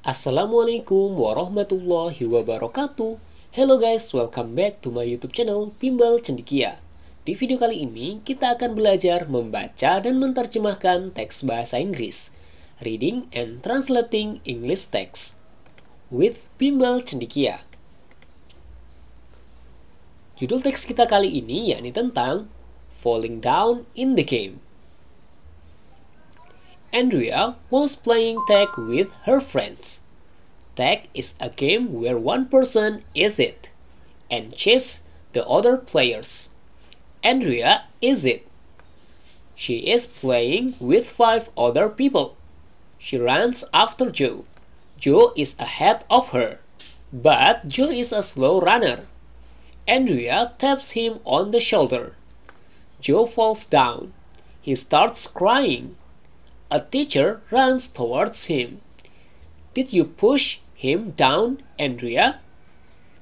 Assalamualaikum warahmatullahi wabarakatuh Hello guys, welcome back to my youtube channel Bimbal Cendikia Di video kali ini, kita akan belajar membaca dan menerjemahkan teks bahasa Inggris Reading and Translating English Text With Bimbal Cendikia Judul teks kita kali ini yakni tentang Falling Down in the Game Andrea was playing tag with her friends. Tag is a game where one person is it and chase the other players. Andrea is it. She is playing with five other people. She runs after Joe. Joe is ahead of her, but Joe is a slow runner. Andrea taps him on the shoulder. Joe falls down. He starts crying a teacher runs towards him. Did you push him down, Andrea?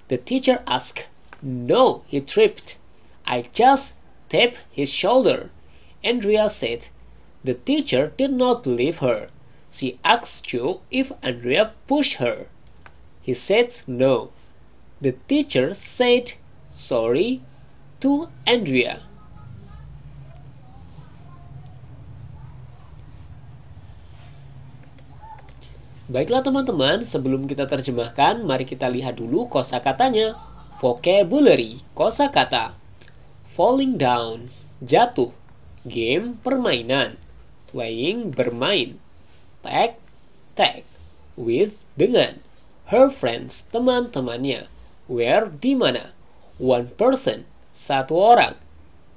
The teacher asked. No, he tripped. I just tapped his shoulder. Andrea said. The teacher did not believe her. She asked you if Andrea pushed her. He said no. The teacher said sorry to Andrea. Baiklah teman-teman, sebelum kita terjemahkan, mari kita lihat dulu kosa katanya. Vocabulary, kosa kata. Falling down, jatuh. Game, permainan. Playing, bermain. Tag, tag. With, dengan. Her friends, teman-temannya. Where, di mana. One person, satu orang.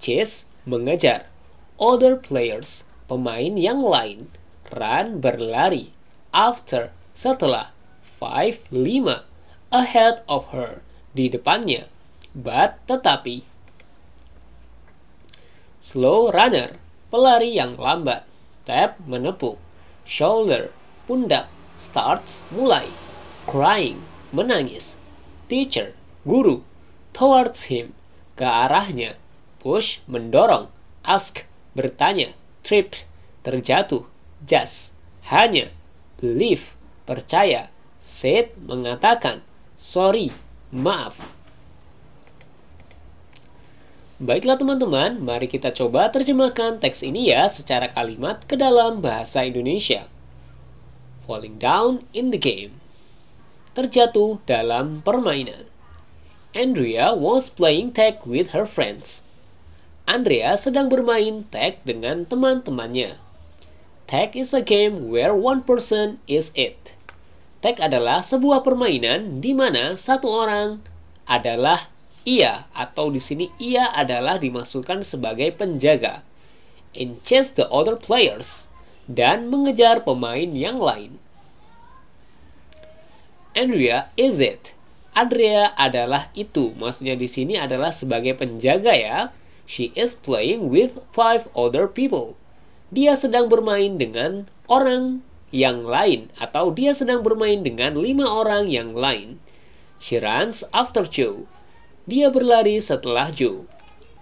Chase, mengejar. Other players, pemain yang lain. Run, berlari after, setelah, five, lima, ahead of her, di depannya, but, tetapi. Slow runner, pelari yang lambat, tap, menepuk, shoulder, pundak, starts, mulai, crying, menangis, teacher, guru, towards him, ke arahnya, push, mendorong, ask, bertanya, Trip terjatuh, just, hanya, believe, percaya. Said mengatakan, sorry, maaf. Baiklah teman-teman, mari kita coba terjemahkan teks ini ya secara kalimat ke dalam bahasa Indonesia. Falling down in the game. Terjatuh dalam permainan. Andrea was playing tag with her friends. Andrea sedang bermain tag dengan teman-temannya. Tag is a game where one person is it. Tag adalah sebuah permainan di mana satu orang adalah ia atau di sini ia adalah dimasukkan sebagai penjaga and chase the other players dan mengejar pemain yang lain. Andrea is it. Andrea adalah itu. Maksudnya di sini adalah sebagai penjaga ya. She is playing with five other people dia sedang bermain dengan orang yang lain atau dia sedang bermain dengan lima orang yang lain. She runs after Joe. Dia berlari setelah Joe.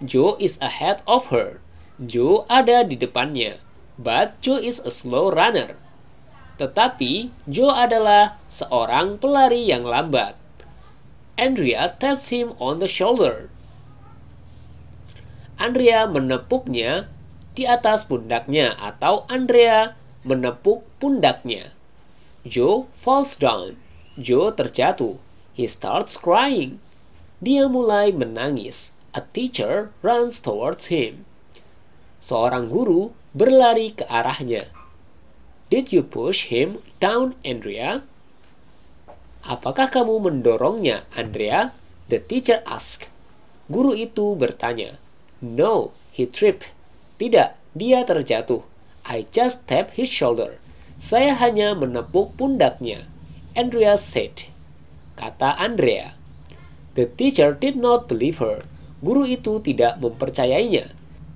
Joe is ahead of her. Joe ada di depannya. But Joe is a slow runner. Tetapi Joe adalah seorang pelari yang lambat. Andrea taps him on the shoulder. Andrea menepuknya di atas pundaknya atau Andrea menepuk pundaknya. Joe falls down. Joe terjatuh. He starts crying. Dia mulai menangis. A teacher runs towards him. Seorang guru berlari ke arahnya. Did you push him down, Andrea? Apakah kamu mendorongnya, Andrea? The teacher asked. Guru itu bertanya. No, he tripped. Tidak, dia terjatuh. I just tap his shoulder. Saya hanya menepuk pundaknya. Andrea said. Kata Andrea. The teacher did not believe her. Guru itu tidak mempercayainya.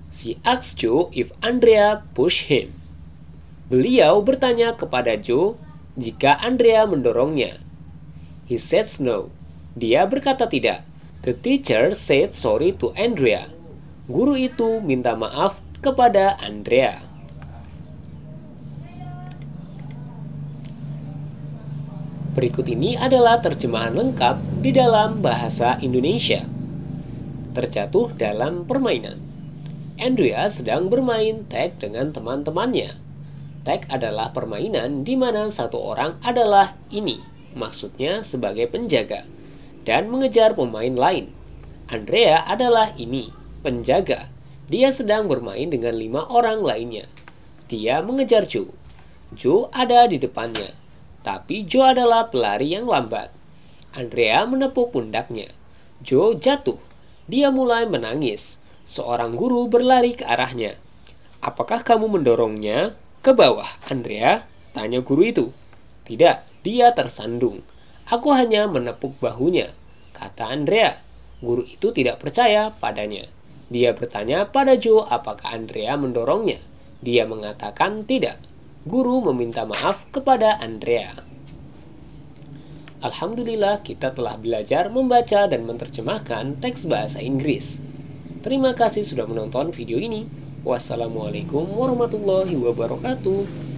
She asked Joe if Andrea pushed him. Beliau bertanya kepada Joe jika Andrea mendorongnya. He said no. Dia berkata tidak. The teacher said sorry to Andrea. Guru itu minta maaf kepada Andrea. Berikut ini adalah terjemahan lengkap di dalam bahasa Indonesia. Terjatuh dalam permainan. Andrea sedang bermain tag dengan teman-temannya. Tag adalah permainan di mana satu orang adalah ini, maksudnya sebagai penjaga, dan mengejar pemain lain. Andrea adalah ini, penjaga, dia sedang bermain dengan lima orang lainnya. Dia mengejar Joe. Joe ada di depannya, tapi Joe adalah pelari yang lambat. Andrea menepuk pundaknya. Joe jatuh. Dia mulai menangis. Seorang guru berlari ke arahnya. Apakah kamu mendorongnya? Ke bawah, Andrea, tanya guru itu. Tidak, dia tersandung. Aku hanya menepuk bahunya, kata Andrea. Guru itu tidak percaya padanya. Dia bertanya pada Joe apakah Andrea mendorongnya. Dia mengatakan tidak. Guru meminta maaf kepada Andrea. Alhamdulillah kita telah belajar membaca dan menerjemahkan teks bahasa Inggris. Terima kasih sudah menonton video ini. Wassalamualaikum warahmatullahi wabarakatuh.